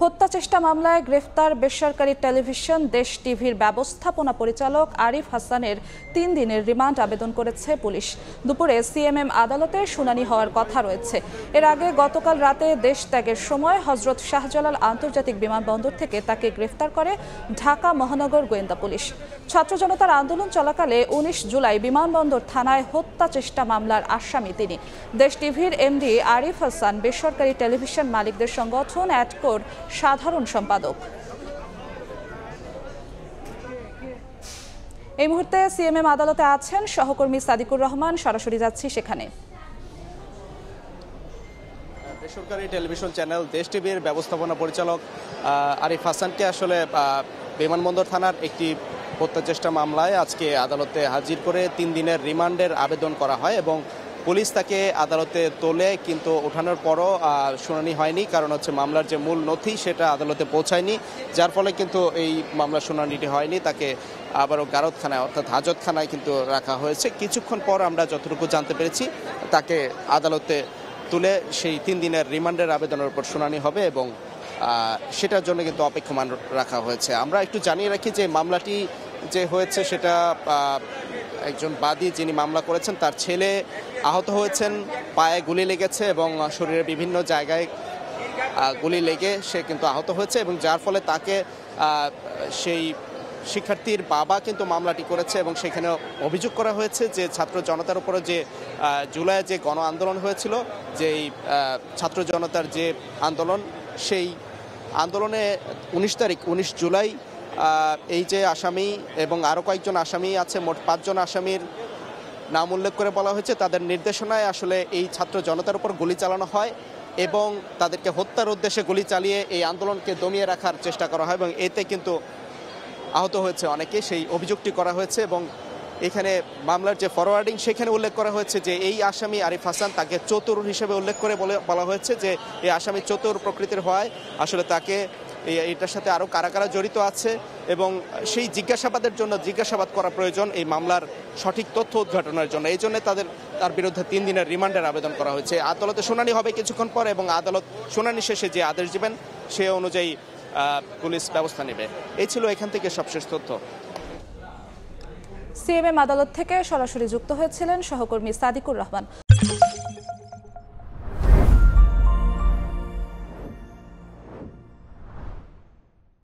হত্যাচেষ্টা মামলায় গ্রেফতার বেসরকারি টেলিভিশন দেশ টিভির ব্যবস্থাপনা পরিচালক আরিফ হাসানের তিন দিনের রিমান্ড আবেদন করেছে পুলিশ দুপুরে সিএমএম আদালতে শুনানি হওয়ার কথা রয়েছে এর আগে গতকাল রাতে দেশ ত্যাগের সময় হজরত শাহজালাল আন্তর্জাতিক বিমানবন্দর থেকে তাকে গ্রেফতার করে ঢাকা মহানগর গোয়েন্দা পুলিশ ছাত্র জনতার আন্দোলন চলাকালে উনিশ জুলাই বিমানবন্দর থানায় হত্যাচেষ্টা মামলার আসামি তিনি দেশ টিভির এমডি আরিফ হাসান বেসরকারি টেলিভিশন মালিকদের সংগঠন অ্যাডকোর সাধারণ সম্পাদক এই মুহূর্তে সিএমএম আদালতে আছেন সহকর্মী সাদিকুর রহমান সরাসরি যাচ্ছি সেখানে বেসরকারি টেলিভিশন চ্যানেল দেশ টিভির ব্যবস্থাপনা পরিচালক আরিফ হাসানকে আসলে বিমানবন্দর থানার একটি হত্যা চেষ্টা মামলায় আজকে আদালতে হাজির করে তিন দিনের রিমান্ডের আবেদন করা হয় এবং পুলিশ তাকে আদালতে তোলে কিন্তু ওঠানোর পরও শুনানি হয়নি কারণ হচ্ছে মামলার যে মূল নথি সেটা আদালতে পৌঁছায়নি যার ফলে কিন্তু এই মামলার শুনানিটি হয়নি তাকে আবারও গারদখানায় অর্থাৎ হাজতখানায় কিন্তু রাখা হয়েছে কিছুক্ষণ পর আমরা যতটুকু জানতে পেরেছি তাকে আদালতে তুলে সেই তিন দিনের রিমান্ডের আবেদনের উপর শুনানি হবে এবং সেটার জন্য কিন্তু অপেক্ষমান রাখা হয়েছে আমরা একটু জানিয়ে রাখি যে মামলাটি যে হয়েছে সেটা একজন বাদী যিনি মামলা করেছেন তার ছেলে আহত হয়েছেন পায়ে গুলি লেগেছে এবং শরীরের বিভিন্ন জায়গায় গুলি লেগে সে কিন্তু আহত হয়েছে এবং যার ফলে তাকে সেই শিক্ষার্থীর বাবা কিন্তু মামলাটি করেছে এবং সেখানে অভিযোগ করা হয়েছে যে ছাত্র জনতার উপরে যে জুলাইয়ে যে গণ আন্দোলন হয়েছিল যে ছাত্র জনতার যে আন্দোলন সেই আন্দোলনে উনিশ তারিখ উনিশ জুলাই এই যে আসামি এবং আরও কয়েকজন আসামি আছে মোট পাঁচজন আসামির নাম উল্লেখ করে বলা হয়েছে তাদের নির্দেশনায় আসলে এই ছাত্র জনতার উপর গুলি চালানো হয় এবং তাদেরকে হত্যার উদ্দেশ্যে গুলি চালিয়ে এই আন্দোলনকে দমিয়ে রাখার চেষ্টা করা হয় এবং এতে কিন্তু আহত হয়েছে অনেকে সেই অভিযোগটি করা হয়েছে এবং এখানে মামলার যে ফরওয়ার্ডিং সেখানে উল্লেখ করা হয়েছে যে এই আসামি আরিফ হাসান তাকে চতুর হিসেবে উল্লেখ করে বলে বলা হয়েছে যে এই আসামি চতুর প্রকৃতির হওয়ায় আসলে তাকে এটার সাথে আরও কারা কারা জড়িত আছে এবং সেই জিজ্ঞাসাবাদের জন্য জিজ্ঞাসাবাদ করা প্রয়োজন এই মামলার সঠিক তথ্য উদ্ঘাটনের জন্য এই জন্য তাদের তার বিরুদ্ধে তিন দিনের রিমান্ডের আবেদন করা হয়েছে আদালতে শুনানি হবে কিছুক্ষণ পর এবং আদালত শুনানি শেষে যে আদেশ দেবেন সে অনুযায়ী পুলিশ ব্যবস্থা নেবে এই ছিল এখান থেকে সবশেষ তথ্য সিএমএম আদালত থেকে সরাসরি যুক্ত হয়েছিলেন সহকর্মী সাদিকুর রহমান